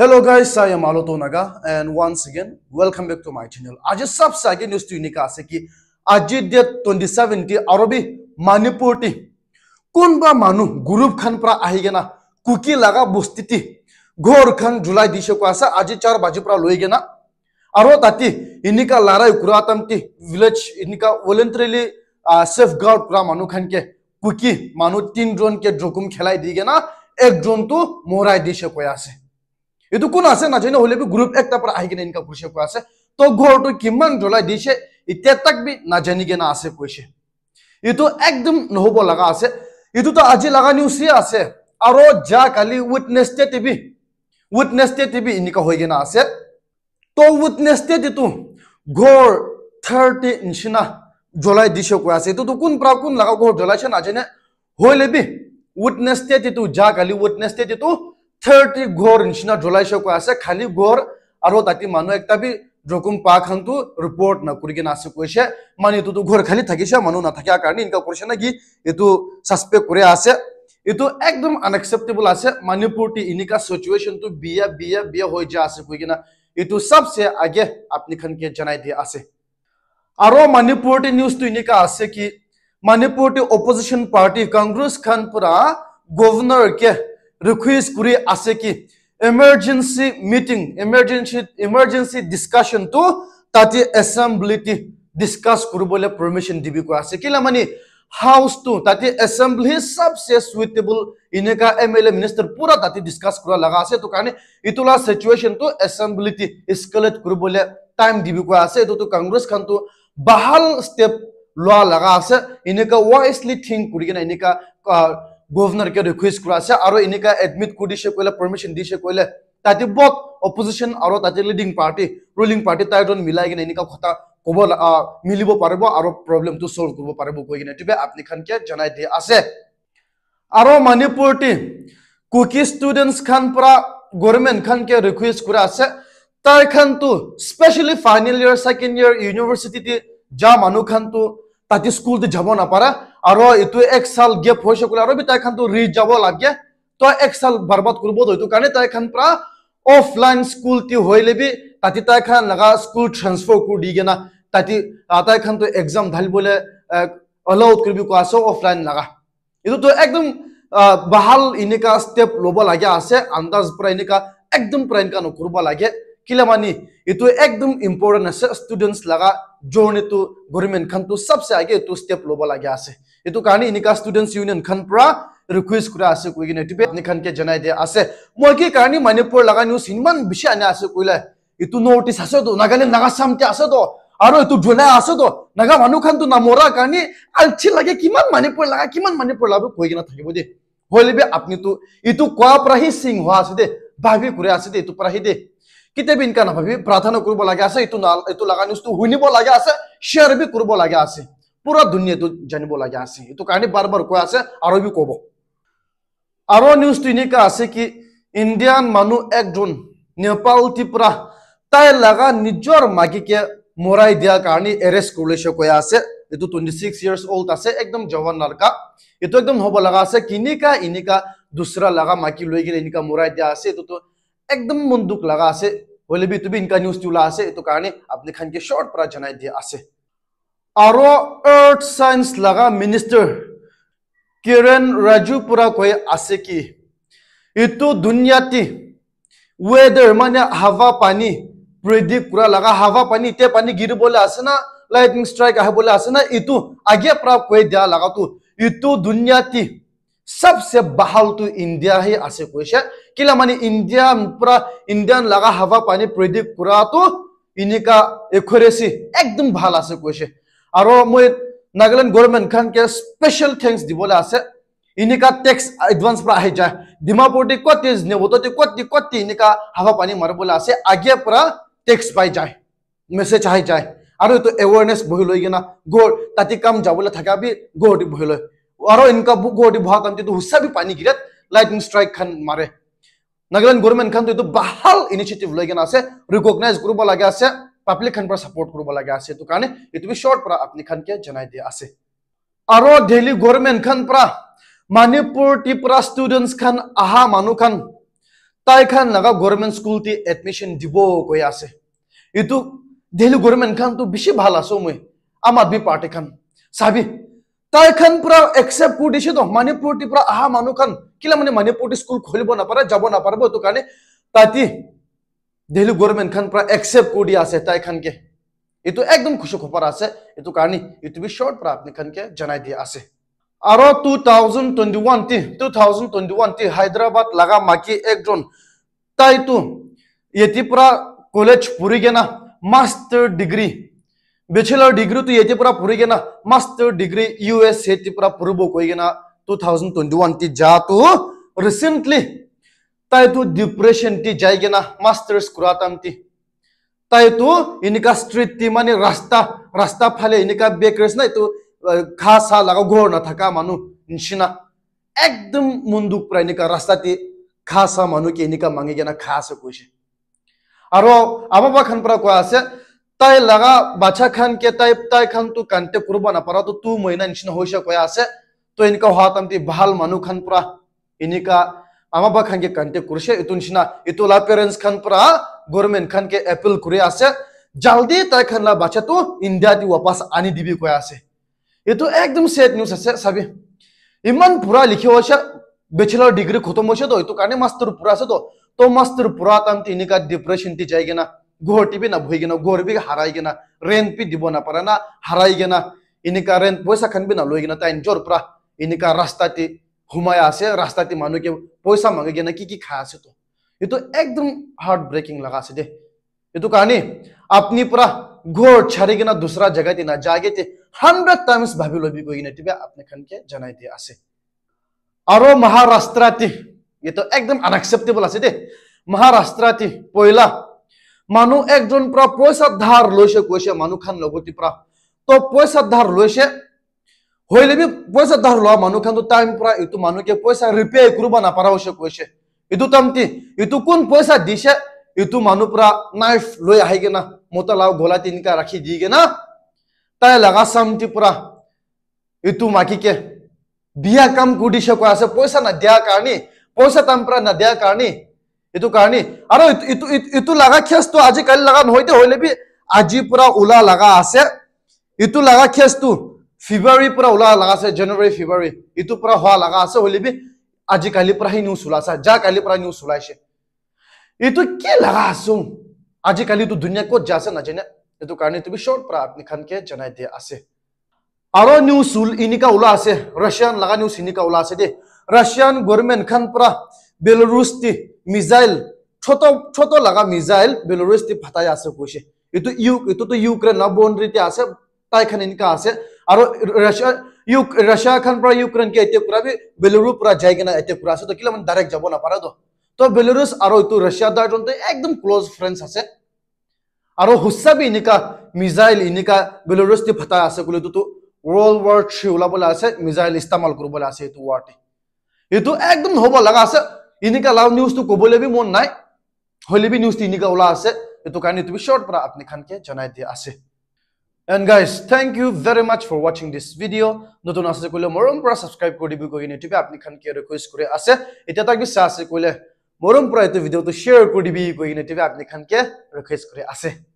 Hello guys I am Aloto Naga and once again welcome back to my channel आज सबसे आगे news तो इनका आसे कि आज डे 2070 अरबी मणिपुरती कोनबा मानु ग्रुप खान पर आहीगेना कुकी लगा बस्तीती घोर खान जुलाई दिशे को आसा आज 4 बजे पर लोईगेना आरो ताती इनका लाराय इनका वॉलंटरीली सेफ गार्ड पर मानु खान एक ड्रोन तो मोराय दिशे को आसे এইটো কোন আছে নাজানে হলেবি গ্ৰুপ একটা পৰ আহি কেনে ইনকা কৰিছে কো আছে তো ঘৰটো কিমান ঢলাই দিছে ইতিয়া তাক বি নাজানি কেনে আছে কৈছে এইটো একদম নহব লাগা আছে এইটো তো আজি লাগা নিউছি আছে আৰু যা কালি উইটনেস তে টিভি উইটনেস তে টিভি ইনকা হৈ কেনে আছে তো উইটনেস তে দিতো ঘৰ থাৰ্টি নিচিনা জ্বলাই দিছে কৈ আছে এইটোতো কোন পৰা কোন লগা ঘৰ জ্বলাইছে নাজানে হৈ লবি উইটনেস তে দিতো যা কালি উইটনেস তে দিতো থাৰ্টি ঘৰ নিচিনা জ্বলাই চাই কৈ আছে খালী ঘৰ আৰু তাতে মানুহ এটা বি ৰকম পা খানটো ৰিপৰ্ট নকৰি কিনে আছে কৈছে মানে এইটোতো ঘৰ খালী থাকিছে মানুহ নাথাকে কাৰণে ইনকাম কৰিছে নে কি এইটো চাছপেক্ট কৰি আছে এইটো একদম আনএক্সেপ্টেবল আছে মানিপুৰটি এনেকুৱা চিটুৱেশ্যনটো বিয়া বিয়া বিয়া হৈ যোৱা আছে কৈ কিনে এইটো চবচে আগে আপুনি খানকে জনাই দিয়া আছে আৰু মানিপুৰটি নিউজটো এনেকুৱা আছে কি মানিপুৰটি অপজিশ্যন পাৰ্টি কংগ্ৰেছ খান পৰা গভৰ্ণৰ কে ৰিকুৱেষ্ট কৰি আছে কি এমাৰজেঞ্চি মিটিং এমাৰজেঞ্চি এমাৰজেঞ্চি ডিছকাশ্যনটো তাতে এছেম্বলিটি ডিছকাছ কৰিবলৈ পাৰ্মিশ্যন দিবি কোৱা আছে কেলা মানে হাউচটো তাতে এছেম্বলি চব চেছ চুইটেবল এনেকুৱা এম এল এ মিনিষ্টাৰ পূৰা তাতে ডিছকাছ কৰা লগা আছে এইটো কাৰণে ইটোলা চিটুৱেশ্যনটো এছেম্বলিটি স্কেলেট কৰিবলৈ টাইম দিবি কোৱা আছে এইটোতো কংগ্ৰেছ খানটো ভাল ষ্টেপ লোৱা লগা আছে এনেকুৱা ৱাইজলি থিংক কৰি কিনে এনেকুৱা গভর্নরকে রিকুয়েস্ট করা আছে আর এনেকা এডমিট করেছে কইলে পারমিশন দিয়েছে কইলে তাতে বহ অপোজিশন আর তাতে লিডিং পার্টি রুলিং পার্টি তাই মিলাই কিনে এনেকা কথা কব মিলিব পারব আর প্রবলেমটা সলভ করব পারব কই কিনে টিপে আপনি খানকে জানাই দিয়ে আছে আর মানিপুরটি কুকি স্টুডেন্টস খান পরা গভর্নমেন্ট খানকে রিকুয়েস্ট করা আছে তাই খান তো specially final year second year university যা মানুষ খান তো তাতে স্কুল যাব না পারা আৰু এইটো এক চাল গেপ হৈছে বুলি আৰু তাইখানটো ৰিজ যাব লাগে তই এক চাল বৰবাদ কৰিব এইটো কাৰণে তাইখান পৰা অফলাইন স্কুল টি হৈ লবি তাতে তাইখান লগা স্কুল ট্ৰেঞ্চফাৰ কৰি দি কেনে তাতে আটাইখান তই এক্সাম ঢালিবলৈ এলাউড কৰিবি কোৱা আছে অফলাইন লগা এইটো তই একদম ভাল এনেকুৱা ষ্টেপ ল'ব লাগে আছে আন্দাজ পৰা এনেকুৱা একদম পৰা এনেকুৱা নকৰিব লাগে কিলে মানি এইটো একদম ইম্পৰ্টেণ্ট আছে ষ্টুডেণ্টছ লগা জৰ্ণিটো গভৰ্ণমেণ্টখনটো চবচে আগে এইটো ষ্টেপ ল'ব লাগে আছে এইটো কাৰণে এনেকুৱা ষ্টুডেণ্টছ ইউনিয়নখন পৰা ৰিকুৱেষ্ট কৰা আছে কৈ কিনে এইটো আপুনিখনকে জনাই দিয়া আছে মই কি কাৰণে মণিপুৰ লগা নিউজ ইমান বেছি আনা আছে কৈলে এইটো নটিছ আছেতো নাগালে আছে আছেতো আৰু এইটো আছে আছেতো নাগা মানুহখনটো নামৰা কাৰণে আলচি লাগে কিমান মণিপুৰ লগা কিমান মণিপুৰ লাগে কৈ কিনে থাকিব দেই হৈ লবি এইটো কোৱাৰ পৰাহি সিং হোৱা আছে দেই ভাবি কৰি আছে দেই এইটো পৰাহি দেই কেতিয়াবি এনেকুৱা নাভাবি প্ৰাৰ্থনা কৰিব লাগে আছে এইটো এইটো লগা নিউজটো শুনিব লাগে আছে শ্বেয়াৰ বি কৰিব লাগে আছে পুৰা দুনিয়াটো জানিবলগীয়া আছে এইটো কাৰণে বাৰ বাৰ কোৱা আছে আৰু বি ক'ব আৰু নিউজটো এনেকুৱা আছে কি ইণ্ডিয়ান মানুহ একজন নেপাল টিপৰা তাই লগা নিজৰ মাকীকে মৰাই দিয়াৰ কাৰণে এৰেষ্ট কৰিছে কৈ আছে এইটো টুৱেণ্টি ছিক্স ইয়াৰ্ছ অল্ড আছে একদম জৱান লাৰকা এইটো একদম হ'ব লগা আছে কিনিকা এনেকা দোচৰা লগা মাকী লৈ কিনে এনেকা মৰাই দিয়া আছে এইটোতো একদম মন দুখ লগা আছে হ'লে বি তুমি এনেকা নিউজটো ওলাই আছে এইটো কাৰণে আপুনি খানকে শ্বৰ্ট পৰা জনাই দিয়া আছে aro earth science laga minister Kiran Rajupura koi aseki itu dunyati weather mane hawa pani predict kura laga hawa pani te pani gir bole asna lightning strike ah bole asna itu आगे प्राप्त koi dia laga tu itu dunyati सबसे बहाल तो India ही आसे কৈছে কিলা মানে India পুরা ইন্ডিয়ান লাগা হাवा পানি প্রেডিক্ট করা তো ইনিকা একুরেসি একদম ভাল আছে কৈছে আৰু মই নাগালেণ্ড গভৰ্ণমেণ্ট খানকে স্পেচিয়েল থেংকছ দিবলৈ আছে এনেকুৱা টেক্স এডভান্স পৰা আহি যায় ডিমাপুৰটি কতি নেবতী কতি কতি এনেকুৱা হাৱা পানী মাৰিবলৈ আছে আগে পৰা টেক্স পাই যায় মেছেজ আহি যায় আৰু এইটো এৱেৰনেছ বহি লৈ কিনা গৌৰ তাতে কাম যাবলৈ থাকা বি গুৱাহাটী বহি লৈ আৰু এনেকুৱা গুৱাহাটী বহা কাম হুচাবি পানী গিৰাত লাইটিং ষ্ট্ৰাইক খান মাৰে নাগালেণ্ড গভৰ্ণমেণ্ট খানটো ভাল ইনিচিয়েটিভ লৈ কিনা আছে ৰিকগনাইজ কৰিব লাগে আছে পাব্লিকখন পৰা ছাপোৰ্ট কৰিব লাগে আছে সেইটো কাৰণে এইটো বি শ্বৰ্ট পৰা আপনিখনকে জনাই দিয়া আছে আৰু দিল্লী গভৰ্ণমেণ্টখন পৰা মণিপুৰ ত্ৰিপুৰা ষ্টুডেণ্টছ খন অহা মানুহ খন তাইখন লগা গভৰ্ণমেণ্ট স্কুল টি এডমিশ্যন দিব কৈ আছে এইটো দিল্লী গভৰ্ণমেণ্ট খানটো বেছি ভাল আছো মই আম আদমি পাৰ্টি খন চাবি তাইখন পৰা একচেপ্ট কৰি দিছে ত মণিপুৰ ত্ৰিপুৰা অহা মানুহ খন কেলে মানে মণিপুৰ স্কুল খুলিব নাপাৰে যাব নাপাৰিব সেইটো কাৰণে তাতে দেহলি গভর্নমেন্ট খান পুরা একসেপ্ট করি আছে তাই খানকে এইটো একদম খুশি খবর আছে এইটো কাৰণে এইটো বিশ্বত পৰা আপুনি খানকে জনাই দিয়া আছে আৰু টু থাউজেণ্ড টুৱেণ্টি ওৱান টি টু থাউজেণ্ড টুৱেণ্টি ওৱান টি হায়দৰাবাদ লাগা মাকি একজন তাইতো এটিৰ পৰা কলেজ পঢ়ি কেনা মাষ্টাৰ ডিগ্ৰী বেচেলৰ ডিগ্ৰীটো এটিৰ পৰা পঢ়ি কেনা মাষ্টাৰ ডিগ্ৰী ইউ এছ এটিৰ পৰা পঢ়িব কৈ কেনা টু থাউজেণ্ড টুৱেণ্টি ওৱান টি যাটো ৰিচেণ্টলি তাই তো ডিপ্রেশনটি যাই গে না মাস্টার্স করাতামটি তাই তো এনেকা স্ট্রিটটি মানে রাস্তা রাস্তা ফালে এনেকা বেকরেস না তো ঘা সা লাগা ঘর না থাকা মানুষ নিশিনা একদম মন দুঃখ পুরা এনেকা রাস্তাটি ঘা সা মানুষকে এনেকা মাঙে গে না খা আছে কইছে আর আমার খান পুরা কয়া আছে তাই লাগা বাছা খান কে তাই তাই খান তো কানতে করবো না পারা তো তু মইনা নিশিনা হয়েছে কয়া আছে তো এনেকা হওয়াতামটি ভাল মানুষ খান পুরা এনেকা আমা বা খানকে কানতে করছে ইতুন সিনা ইতুলা পেরেন্টস খান পরা গভর্নমেন্ট খানকে এপিল করে আছে জলদি তাই খানলা বাচ্চা তো ইন্ডিয়া দি ওয়াপাস আনি দিবি কয়ে আছে এইটো একদম সেট নিউজ আছে চাবি ইমান পুরা লিখি হৈছে বেচেলৰ ডিগ্রি খতম হৈছে তো এইটো কাৰণে মাস্টার পুরা আছে তো তো মাস্টার পুরা তাম ইনিকা ডিপ্রেশন তি যাই গেনা কিনা ঘৰ না নাভৰি গেনা ঘৰ বি হারাই গেনা ৰেণ্ট পি দিব না পারে না হারাই গেনা ইনিকা ৰেণ্ট পয়সা খান বি লই গেনা তাই জোর পুরা ইনিকা রাস্তা তি সোমাই আছে ৰাস্তাতে মানুহে পইচা মাগে কিনে কি কি খাই আছে তো এইটো একদম হাৰ্ট ব্ৰেকিং লগা আছে দে এইটো কাৰণে আপুনি পূৰা ঘৰ চাৰি কিনা দোচৰা জেগাতে না জাগেতে হাণ্ড্ৰেড টাইমছ ভাবি ল'বি গৈ কিনে তিবা আপুনিখনকে জনাই দিয়া আছে আৰু মহাৰাষ্ট্ৰাতে এইটো একদম আনএক্সেপ্টেবল আছে দে মহাৰাষ্ট্ৰাতে পইলা মানুহ একজন পূৰা পইচা ধাৰ লৈছে কৈছে মানুহখন লগতে পূৰা তো পইচা ধাৰ লৈছে হইলে বি পয়সা ধার লওয়া মানুষ কিন্তু টাইম পুরা ইটু মানুষকে পয়সা রিপেয়ার করবা না পারা হইছে কইছে ইটু তামতি ইটু কোন পয়সা দিছে ইটু মানুষ পুরা নাইফ লই আহি গে না মোটা লাও গোলা তিনকা রাখি দি গে না তাই লাগা সামতি পুরা ইটু মাকি কে বিয়া কাম কুডিছে কয় আছে পয়সা না দেয়া কারণে পয়সা তাম পুরা না দেয়া কারণে ইটু কারণে আর ইটু ইটু লাগা খেস তো আজি কাল লাগা নহইতে হইলে বি আজি পুরা উলা লাগা আছে ইটু লাগা খেস তো फेब्रुवारी ऊला लगा जनवरी फेब्रुवारी इतना हवा लगा आस हो आज कल न्यूज ऊला जा कल न्यूज ऊला से ये लगा आसो आज कल तो दुनिया कत जा नजने कारण तुम शर्ट पर खानके जाना दे आसे और न्यूज इनका ऊला आसे रशियान लगा न्यूज इनका ऊला आसे दे रशियान गवर्नमेंट खान पर बेलरूस मिजाइल छोटो छोटो लगा मिजाइल बेलरूस फटाई आसे कैसे यू यूक्रेन बाउंड्री ते आसे तक इनका आसे আৰু ৰাছিয়া খন পৰা ইউক্ৰেইন কি এতিয়া কৰা বেলুৰুৰ পৰা যায় কিনে এতিয়া কৰা আছে তো কিলে মানে ডাইৰেক্ট যাব নাপাৰা তো তো বেলুৰুচ আৰু এইটো ৰাছিয়াৰ দ্বাৰা একদম ক্ল'জ ফ্ৰেণ্ডছ আছে আৰু হুচাবি এনেকুৱা মিজাইল এনেকুৱা বেলুৰুচ দি ফটা আছে বুলি এইটোতো ৱৰ্ল্ড ৱাৰ থ্ৰী ওলাবলৈ আছে মিজাইল ইস্তেমাল কৰিবলৈ আছে এইটো ৱাৰ্ডে এইটো একদম হ'ব লগা আছে এনেকুৱা লাভ নিউজটো ক'বলৈ বি মন নাই হ'লে বি নিউজটো এনেকুৱা ওলাই আছে এইটো কাৰণে তুমি শ্বৰ্ট পৰা আপুনি খানকে জনাই দিয়া আছে And guys, thank you very much for watching this video. Not only as a cooler, more umbra subscribe code, you can YouTube app, Nikan Kiri Kuskure asset. It attack with Sasa cooler, more umbra to video to share code, you can YouTube app, Nikan Kiri Kuskure asset.